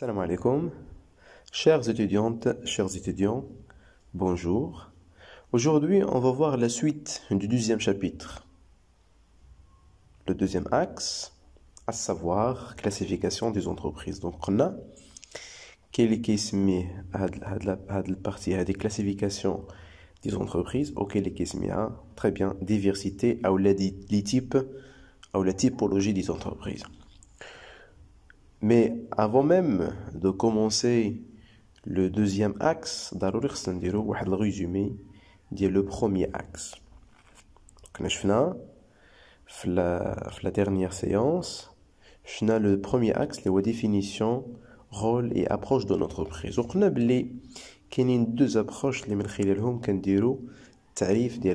Salam alaikum. Chères étudiantes, chers étudiants, bonjour. Aujourd'hui, on va voir la suite du deuxième chapitre. Le deuxième axe, à savoir classification des entreprises. Donc, on a quel qui se met à la partie à des classifications des entreprises, Ok, est qui se à très bien diversité, à la type, à la typologie des entreprises. Mais avant même de commencer le deuxième axe, d'abord, je vais dire un résumé du premier axe. Donc, on a la dernière séance, on le premier axe, les définitions, rôle et approche de l'entreprise. Donc, on a qu'il y a deux approches, les mêmes qu'il y a, les tarifs, les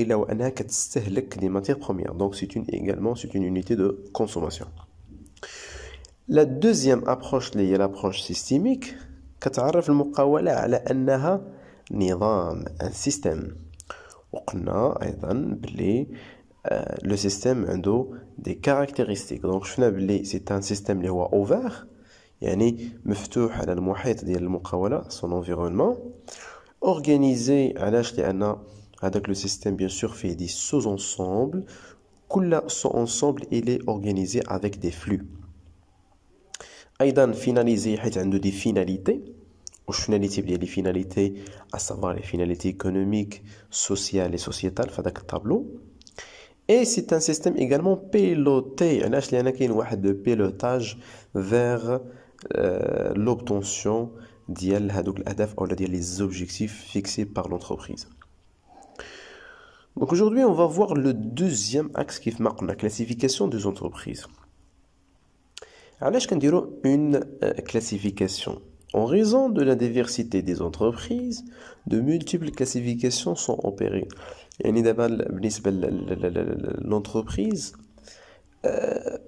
Il y a des matières premières. Donc, c'est également une unité de consommation. La deuxième approche, c'est l'approche systémique. un système. Le système a des caractéristiques. Donc, c'est un système ouvert. Il y a le système, bien sûr, fait des sous-ensembles. Kulla sous-ensemble, il est organisé avec des flux. Aïdan, finalisé, il y des finalités. Les finalités, les finalités, à savoir les finalités économiques, sociales et sociétales, fait tableau. Et c'est un système également piloté. Il y a de pilotage vers euh, l'obtention des les objectifs fixés par l'entreprise. Donc aujourd'hui, on va voir le deuxième axe qui marque la classification des entreprises. Alors, je vais une euh, classification. En raison de la diversité des entreprises, de multiples classifications sont opérées. Et en d'abord, l'entreprise, euh,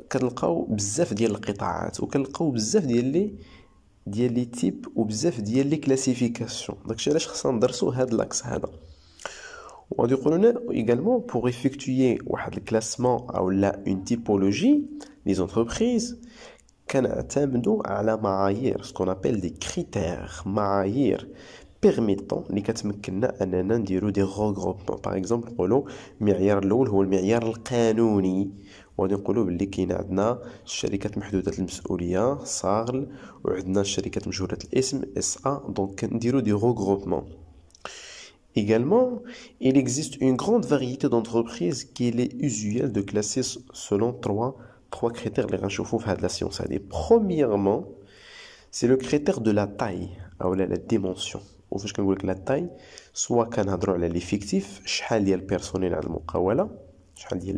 types ou classifications. Donc, je vais vous donner un axe. وغادي يقولوا لنا également pour ايفيكتويي واحد الكلاسمون او لا une تيبولوجي لي entreprises كنعتمدوا على معايير سكون qu'on دي des معايير بيرميتون اللي كتمكننا اننا نديرو دي روغروبمون باغ اكزومبل نقولوا المعيار الاول هو المعيار القانوني وغادي نقولوا باللي كاين عندنا الشركات محدوده المسؤوليه صاغل وعندنا الشركات مجهوله الاسم اس ا دونك نديرو دي روغروبمون Également, il existe une grande variété d'entreprises qui est usuel de classer selon trois critères lesquels on va voir dans cette Premièrement, c'est le critère de la taille, ah ou la dimension. Je vais vous dire que la taille, soit qu'on a droit à l'effectif, ce qui est le personnel de l'entreprise, ce qui est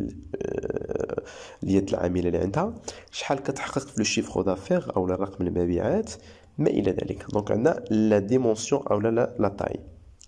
l'ambiance qu'elle a, ce qui est le chiffre d'affaires, ou le nombre de vies, mais il est a Donc, on a la dimension, ou la taille.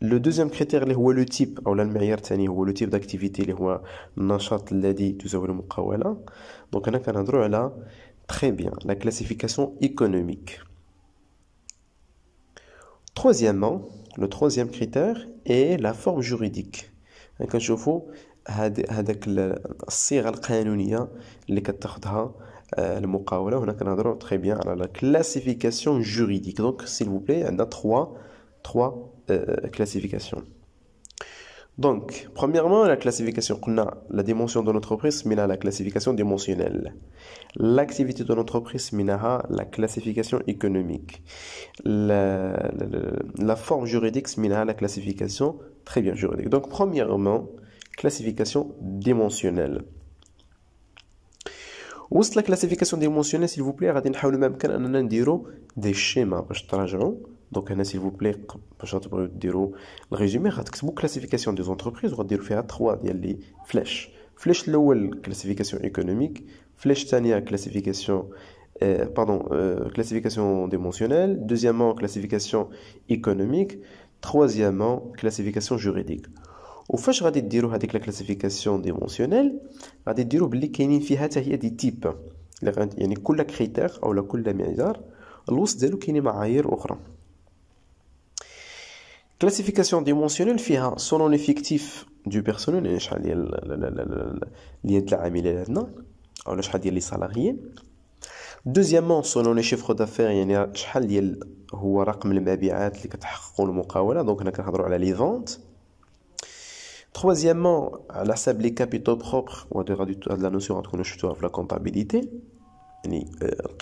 le deuxième critère est le type ou le type d'activité Donc, on a la classification économique troisièmement le troisième critère est la forme juridique très bien la classification juridique donc s'il vous plaît a trois trois euh, classification. Donc, premièrement, la classification qu'on a, la dimension de l'entreprise, mais la classification dimensionnelle. L'activité de l'entreprise, à la classification économique. La, forme juridique, à la classification très bien juridique. Donc, premièrement, classification dimensionnelle. ou la classification dimensionnelle, s'il vous plaît, des schémas donc s'il vous plaît pour chaque bureau le résumé à la classification des entreprises on va faire trois a les flèches flèche Lowell classification économique flèche Tania classification pardon classification dimensionnelle deuxièmement classification économique troisièmement classification juridique au fait de cette dire que la classification dimensionnelle à des dire que y a une filière type il y a les critères ou les collèges qui sont il des classification dimensionnelle فيها selon l'effectif du personnel يعني شحال ديال اليد العامله اللي عندنا اولا شحال ديال لي سالاريي Deuxièmement, selon les chiffres d'affaires يعني شحال ديال هو رقم المبيعات اللي كتحققوا المقاوله دونك هنا Troisièmement, على حساب لي بروبر notion,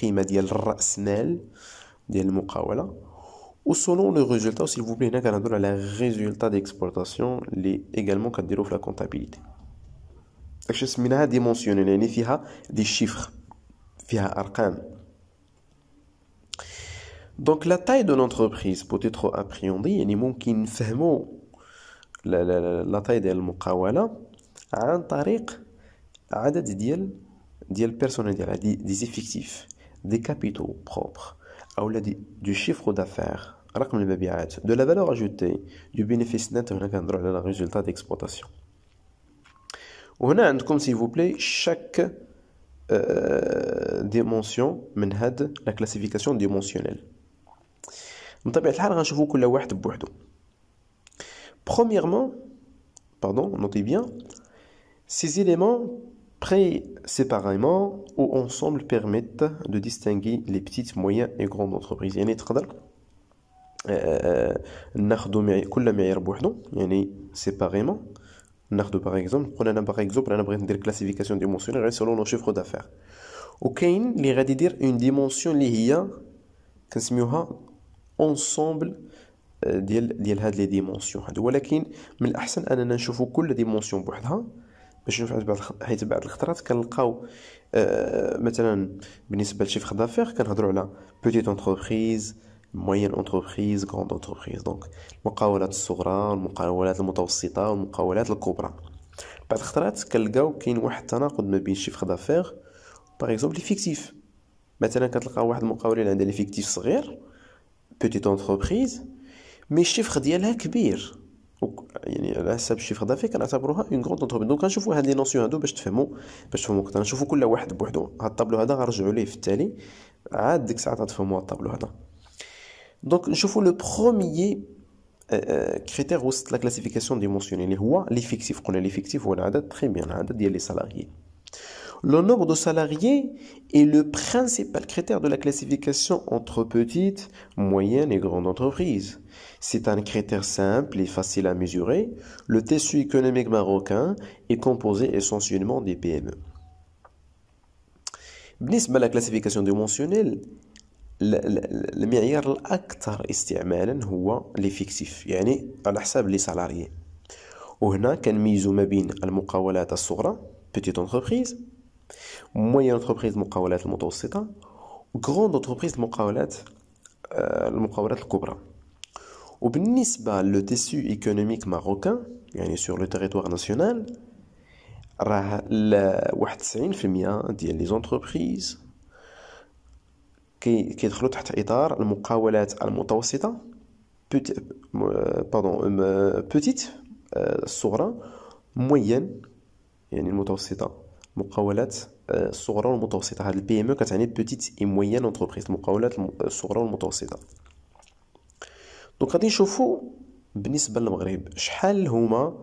غادي a ou selon le résultat, s'il vous plaît, il la a résultat d'exploitation, les également qu'a dérouvé la comptabilité. Donc, c'est là à dimensionner, il des chiffres, il y Donc la taille de l'entreprise peut être appréhendée, il mon qui ne fait la taille de l'Mukawala à un tariq, à un personnel, des effectifs, des capitaux propres, ou du chiffre d'affaires les de la valeur ajoutée du bénéfice net en le résultat d'exportation. On a comme s'il vous plaît chaque euh, dimension had la classification dimensionnelle. Premièrement, pardon, notez bien, ces éléments pris séparément ou ensemble permettent de distinguer les petites, moyennes et grandes entreprises internationales. آه، ناخذ معي كل معيار بوحدو يعني سيباريمون ناخذ باغ اكزومبل نقول انا باغ اكزومبل انا بغيت ندير كلاسيفيكاسيون ديمونسيونيل غير سولو نو شيفر دافير وكاين اللي غادي يدير اون ديمونسيون اللي هي كنسميوها اونسومبل آه، ديال ديال هاد لي ديمونسيون هادو ولكن من الاحسن اننا نشوفو كل ديمونسيون بوحدها باش نشوف بعض حيت بعض الخطرات كنلقاو آه، مثلا بالنسبه لشيفر دافير كنهضروا على بوتيت اونتربريز moyenne entreprise غروند entreprise دونك المقاولات الصغرى المقاولات المتوسطه والمقاولات الكبرى بعد خطرات كنلقاو كاين واحد التناقض ما بين شيفر دافير باغ اكزومبل فيكتيف مثلا كتلقى واحد المقاول اللي عندها ليفيكتيف صغير بوتيت اونتربريز مي الشيفر ديالها كبير يعني على حسب الشيفر دافي كنعتبروها اون غروند اونتربريز دونك غنشوفو هاد لي نوسيون هادو باش تفهمو باش تفهمو كنشوفوا كل واحد بوحدو هاد الطابلو هذا غنرجعو ليه في التالي عاد ديك الساعه تفهموا هاد الطابلو هذا Donc, je vous le premier euh, euh, critère de la classification dimensionnelle Les fictifs, l'effectif qu'on a l'effectif on a très bien les salariés le nombre de salariés est le principal critère de la classification entre petites, moyennes et grandes entreprises. C'est un critère simple et facile à mesurer. Le tissu économique marocain est composé essentiellement des PME. E. BNIS, la classification dimensionnelle, المعيار الاكثر استعمالا هو ليفيكتيف يعني على حساب لي سالاري وهنا كنميزو ما بين المقاولات الصغرى بيتيت اونتربريز موين انتربريز المقاولات المتوسطه غروند انتربريز المقاولات المقاولات الكبرى وبالنسبه لو تيسو ايكونوميك ماروكان يعني سور لو تريتوار ناسيونال راه واحد ديال لي زونتربريز كيدخلوا تحت اطار المقاولات المتوسطه بادون بوتيت الصغرى موين يعني المتوسطه مقاولات الصغرى آه، والمتوسطه هاد البي ام e كتعني بوتيت اي موين اونتربريز المقاولات الصغرى والمتوسطه دونك غادي نشوفوا بالنسبه للمغرب شحال هما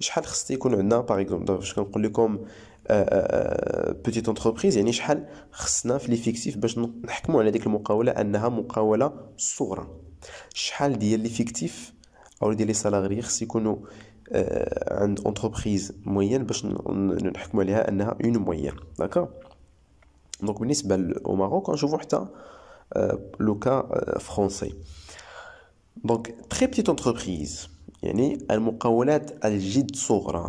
شحال خص يكون عندنا باغ اكزومبل فاش كنقول لكم بوتيت آه، اونتربريز آه، آه، يعني شحال خصنا في ليفيكتيف باش نحكموا على ديك المقاوله انها مقاوله صغرى شحال ديال ليفيكتيف او ديال لي سالاغري خص يكونوا عند اونتربريز موين باش نحكموا عليها انها اون موين داكوغ دونك بالنسبه ماروك غنشوفوا حتى لو كا فرونسي دونك تري بتيت اونتربريز يعني المقاولات الجد صغرى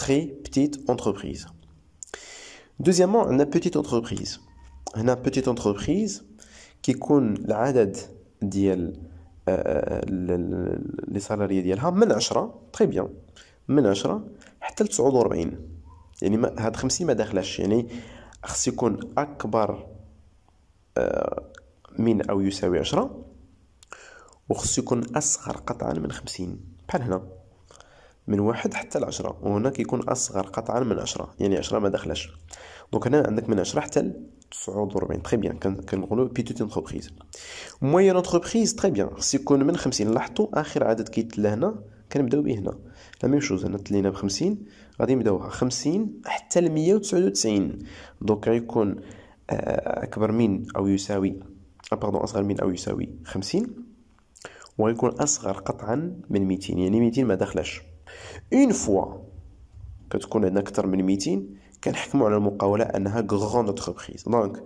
très petite entreprise deuxièmement on a petite entreprise on a petite entreprise qui يكون العدد ديال لي سالاري ديالها من 10 تري بيان من 10 حتى ل 49 يعني ما هاد 50 ما داخلاش يعني خص يكون اكبر آه، من او يساوي 10 وخص يكون اصغر قطعا من 50 بحال هنا من واحد حتى لعشرة وهنا كيكون أصغر قطعا من عشرة يعني عشرة ما دخلش دونك هنا عندك من عشرة حتى تسعود وربعين تخي بيان كنقولو بيتوت انتربريز موين انتربريز تخي بيان خص يكون من خمسين لاحظتو اخر عدد كيتلا هنا كنبداو به هنا لا ميم شوز هنا تلينا بخمسين غادي نبداوها خمسين حتى لمية وتسعود وتسعين دونك غيكون آه، اكبر من او يساوي باردون آه، اصغر من او يساوي خمسين وغيكون اصغر قطعا من ميتين يعني ميتين ما دخلش اون فوا كتكون عندنا اكثر من 200 كنحكموا على المقاوله انها غروند انتربريز دونك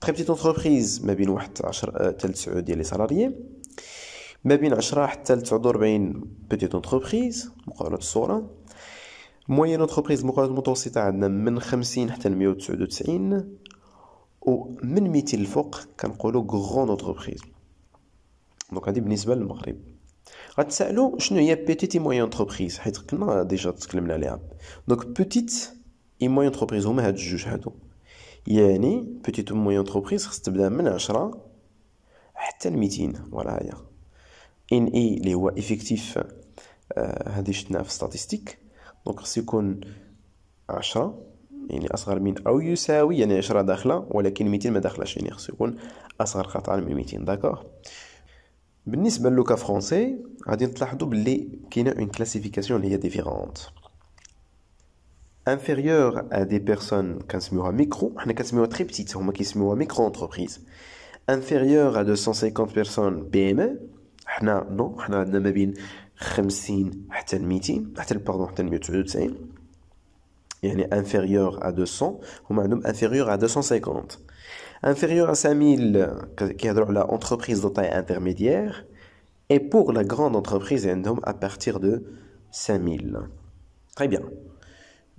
تري بيتي انتربريز ما بين واحد 10 حتى 9 ديال لي سالاريي ما بين 10 حتى 49 بيتي انتربريز مقاوله الصوره موين انتربريز المقاولات المتوسطه عندنا من 50 حتى 199 ومن 200 الفوق كنقولوا غرون انتربريز دونك هذه بالنسبه للمغرب غتسالو شنو هي بيتيت اي مويان انتربريز حيت كنا ديجا تكلمنا عليها دونك بيتيت اي مويان انتربريز هما هاد الجوج هادو يعني بيتيت مويان انتربريز خص تبدا من 10 حتى ل 200 فوالا هي ان اي اللي هو ايفيكتيف هادي شفنا في ستاتستيك دونك خص يكون 10 يعني اصغر من او يساوي يعني 10 داخله ولكن 200 ما داخلاش يعني خص يكون اصغر قطعا من 200 داكوغ بالنسبة للوكا فرونسي غادي نتلاحظوا باللي كاينه اون كلاسيفيكاسيون اللي هي ديفيرونت inférieur à des personnes qu'un micro, on a un très petites, on a un micro entreprises Inférieur à 250 personnes PME, on a non, on a un mabine 50 à 100, pardon, à 100, tu inférieur à 200, on a un inférieur à 250 inférieur à 5000 qui est la entreprise de taille intermédiaire et pour la grande entreprise à partir de 5000 très bien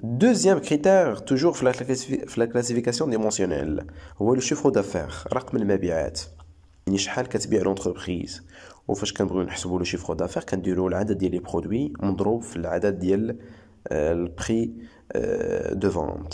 deuxième critère toujours la classification dimensionnelle هو le chiffre d'affaires رقم المبيعات يعني شحال كتبيع on وفاش كنبغيو نحسبوا لو chiffre دافير كنديروا العدد ديال لي برودوي مضروب في العدد ديال البري دو فونت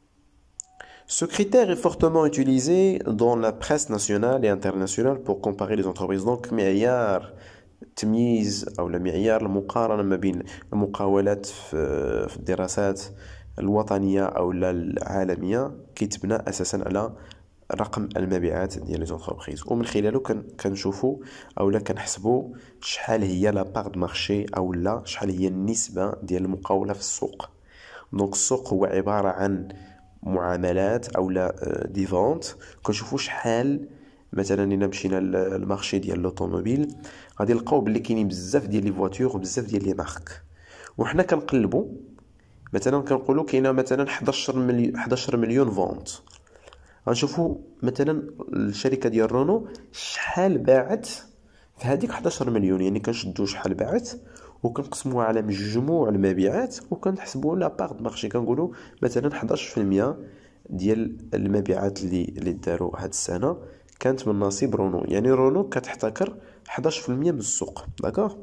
Ce critère est fortement utilisé dans la presse nationale et internationale pour comparer les entreprises. Donc, معيار التمييز أو معيار المقارنة ما بين المقاولات في الدراسات الوطنية أو العالمية كيتبنى أساسا على رقم المبيعات ديال لي زونتربريز ومن خلاله كنشوفوا اولا كنحسبوا شحال هي لا بار مارشي او لا شحال هي النسبه ديال المقاوله في السوق دونك السوق هو عباره عن معاملات او لا دي آه، فونت كنشوفوا شحال مثلا الا مشينا للمارشي ديال لوطوموبيل غادي نلقاو بلي كاينين بزاف ديال لي فواتور وبزاف ديال لي مارك وحنا كنقلبوا مثلا كنقولوا كاينه مثلا 11 مليون 11 مليون فونت غنشوفوا مثلا الشركه ديال رونو شحال باعت في هذيك 11 مليون يعني كنشدوا شحال باعت وكنقسموها على مجموع المبيعات وكنحسبوا لا بارت مارشي كنقولوا مثلا 11% ديال المبيعات اللي اللي داروا هاد السنه كانت من نصيب رونو يعني رونو كتحتكر 11% من السوق داكوغ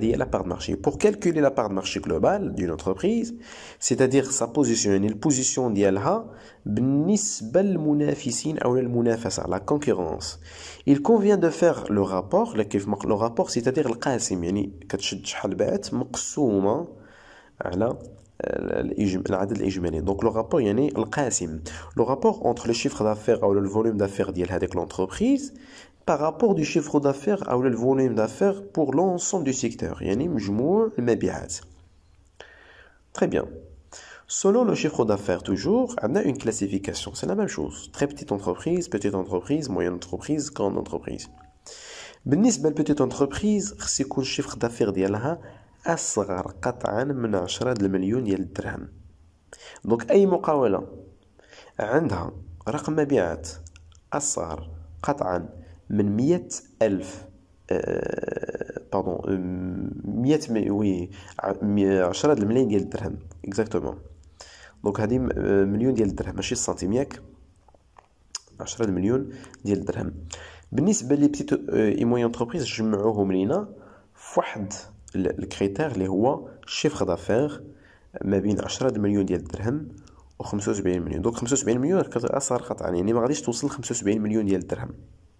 dire la part de marché. Pour calculer la part de marché globale d'une entreprise, c'est-à-dire sa position, une position d'IALHA, Bnisbel Munafisin Aulel à la concurrence. Il convient de faire le rapport, le rapport, c'est-à-dire le Qasim, yani Katshid Ala, l'Adel Ijmani. Donc le rapport, est le Qasim. Le rapport entre les chiffre d'affaires ou le volume d'affaires d'IALHA avec l'entreprise, par rapport du chiffre d'affaires ou le volume d'affaires pour l'ensemble du secteur, Très bien. Selon le chiffre d'affaires toujours, on a une classification, c'est la même chose. Très petite entreprise, petite entreprise, moyenne entreprise, grande entreprise. بالنسبة petite entreprise, خص يكون الشيفر دافير ديالها أصغر قطعا من عشرة المليون ديال الدرهم دونك أي مقاولة عندها رقم مبيعات أصغر قطعا من مية ألف باردون آه، آه، مية وي عشرة الملايين ديال الدرهم اكزاكتومون دونك هادي آه، مليون ديال الدرهم ماشي السنتيم ياك عشرة المليون ديال الدرهم بالنسبه لي بتيت اي موي انتربريز جمعوهم لينا فواحد الكريتير اللي هو شيفر دافير ما بين عشرة مليون ديال الدرهم و 75 مليون دونك 75 مليون كتبقى قطعا يعني ما غاديش توصل 75 مليون ديال الدرهم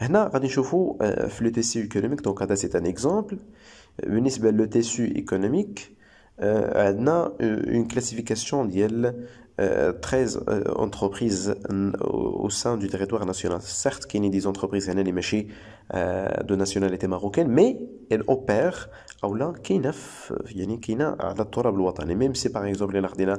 Ici, on va voir l'ETC économique. Donc, c'est un exemple. Au niveau de économique, on a une classification qui 13 euh, euh, entreprises euh, au sein du territoire national. Certes, qu'il y a des entreprises de nationalité marocaine, mais elles opèrent ou là même si par exemple les Nardina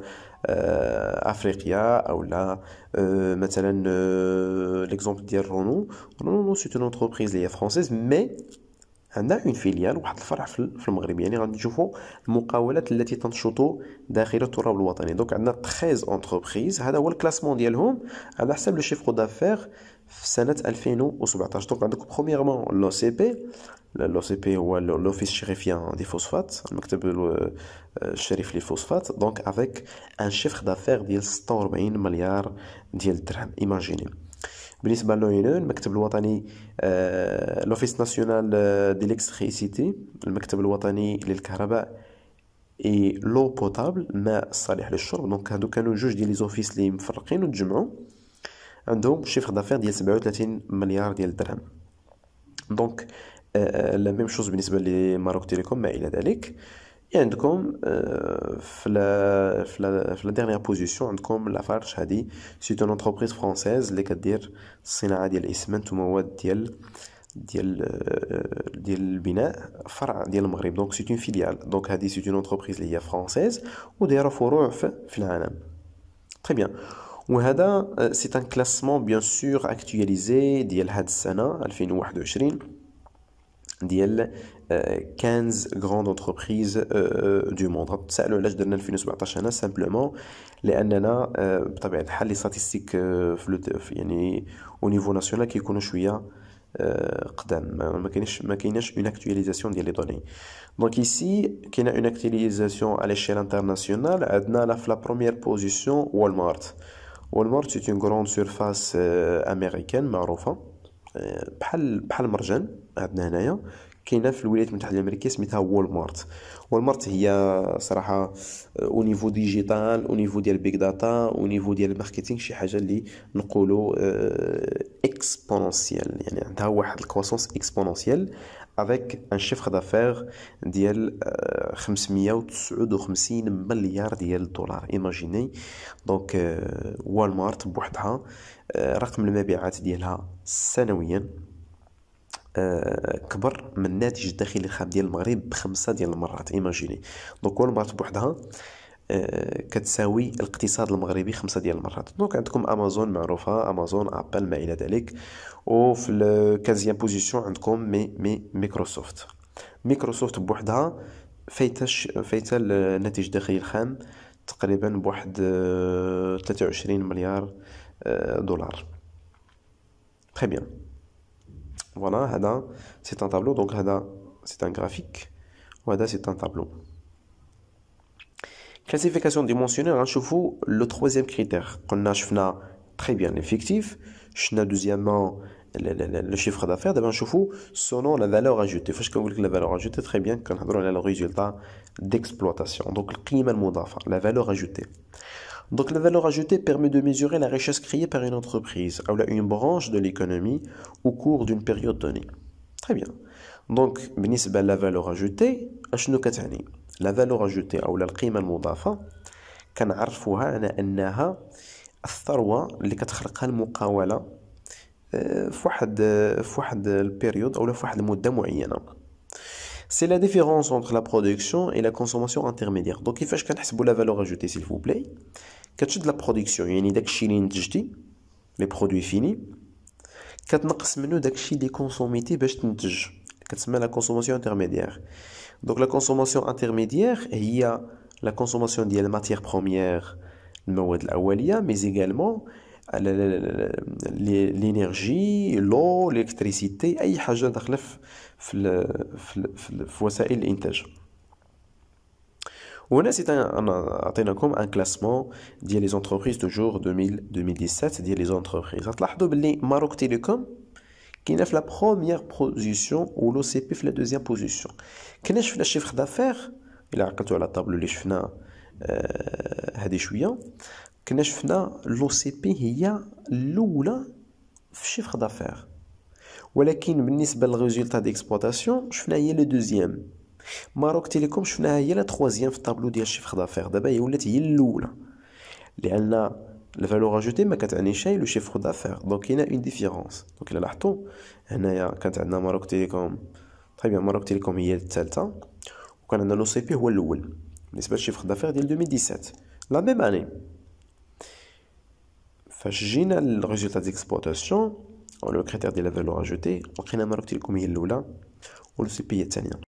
Africa ou là l'exemple de Renault, Renault c'est une entreprise française mais عندنا اون فيليال واحد الفرع في المغرب يعني غادي نشوفوا المقاولات التي تنشط داخل التراب الوطني دونك عندنا 13 اونتربريز هذا هو الكلاسمون ديالهم على حسب لو شيفر دافير في سنه 2017 دونك عندك برومييرمون لو سي بي لو سي بي هو لوفيس شريفيان دي فوسفات المكتب آه، الشريف لي فوسفات دونك افيك ان شيفر دافير ديال 46 مليار ديال الدرهم ايماجيني بالنسبه لوينون المكتب الوطني آه، لوفيس ناسيونال آه، دي ليكستريسيتي المكتب الوطني للكهرباء اي لو بوتابل ماء صالح للشرب دونك هادو كانوا جوج ديال لي زوفيس اللي مفرقين وتجمعوا عندهم شيفر دافير ديال 37 مليار ديال الدرهم دونك لا ميم شوز بالنسبه لماروك تيليكوم ما الى ذلك Et la dernière position, comme la a dit, c'est une entreprise française. cest de Donc, c'est une filiale. Donc, c'est une entreprise qui française ou déjà Très bien. Et c'est un classement bien sûr actualisé de cette année, 15 grandes entreprises du monde تسالوا علاش درنا 2017 هنا سامبلومون لاننا بطبيعه الحال لي ستاتيستيك في يعني او نيفو ناسيونال كيكونوا شويه قدام ما كاينش ما كايناش اون اكtualisation ديال لي دوني دونك ايسي كاينه اون اكtualisation على شيل انترناسيونال عندنا في لا بروميير بوزيسيون والمارت والمارت سي اون غروند سيرفاس امريكان معروفه بحال بحال مرجان عندنا هنايا كاينه في الولايات المتحده الامريكيه سميتها وول مارت وول مارت هي صراحه او نيفو ديجيتال او نيفو ديال بيك داتا او نيفو ديال الماركتينغ شي حاجه اللي نقولوا اكسبونونسيال آه، يعني عندها واحد الكواسونس اكسبونونسيال افيك ان شيفر دافير ديال 559 آه، مليار ديال الدولار ايماجيني دونك وول مارت بوحدها آه، رقم المبيعات ديالها سنويا آه، كبر من الناتج الداخلي الخام ديال المغرب بخمسة ديال المرات ايماجيني دونك والمارت المرات بوحدها آه، كتساوي الاقتصاد المغربي خمسة ديال المرات دونك عندكم امازون معروفه امازون ابل ما الى ذلك وفي الكازيام بوزيسيون عندكم مي مي ميكروسوفت ميكروسوفت بوحدها فايتاش فايتا الناتج الداخلي الخام تقريبا بواحد 23 آه، مليار دولار تري بيان Voilà, c'est un tableau, donc c'est un graphique, ou c'est un tableau. Classification dimensionnelle, on hein, le troisième critère. On a très bien l'effectif, on deuxièmement le chiffre d'affaires, d'abord on selon la valeur ajoutée. Faut que vous la valeur ajoutée très bien quand on a le résultat d'exploitation. Donc le la valeur ajoutée. Donc la valeur ajoutée permet de mesurer la richesse créée par une entreprise ou une branche de l'économie au cours d'une période donnée. Très bien. Donc, بالنسبة la valeur ajoutée, La valeur ajoutée القيمة المضافة كنعرفوها الثروة اللي كتخلقها المقاولة C'est la différence entre la production et la consommation intermédiaire. Donc, il vous كنحسبوا la valeur ajoutée, s'il vous plaît quatre de la production, les produits finis, quatre neu des la consommation intermédiaire, donc la consommation intermédiaire, il y a la consommation de matières premières, mais la mais également l'énergie, l'eau, l'électricité, il y a des choses qui sont on a c'est un classement des les entreprises du jour 2017 dire les entreprises. Alors, tu as Maroc Télécom qui est la première position ou l'OCP la deuxième position. Qu'est-ce Quel est le chiffre d'affaires Il a regardé la table les chiffres à euh, des chouïens. Quel est l'OCP Il y a l'oula chiffre d'affaires. Mais, au niveau du résultat d'exploitation, il est le deuxième. ماروك تيليكوم شفناها هي لا تخوازيام في الطابلو ديال الشيفر دافير دابا هي ولات هي الاولى لان الفالور اجوتي ما كتعنيش شي لو شيفر دافير دونك كاينه اون ديفيرونس دونك الا لاحظتوا هنايا كانت عندنا ماروك تيليكوم طيب ماروك تيليكوم هي الثالثه وكان عندنا لو سي بي هو الاول بالنسبه للشيفر دافير ديال 2017 لا ميم اني فاش جينا للريزولتا ديكسبلوطاسيون لو كريتير ديال لا فالور اجوتي لقينا ماروك تيليكوم هي الاولى سي بي هي الثانيه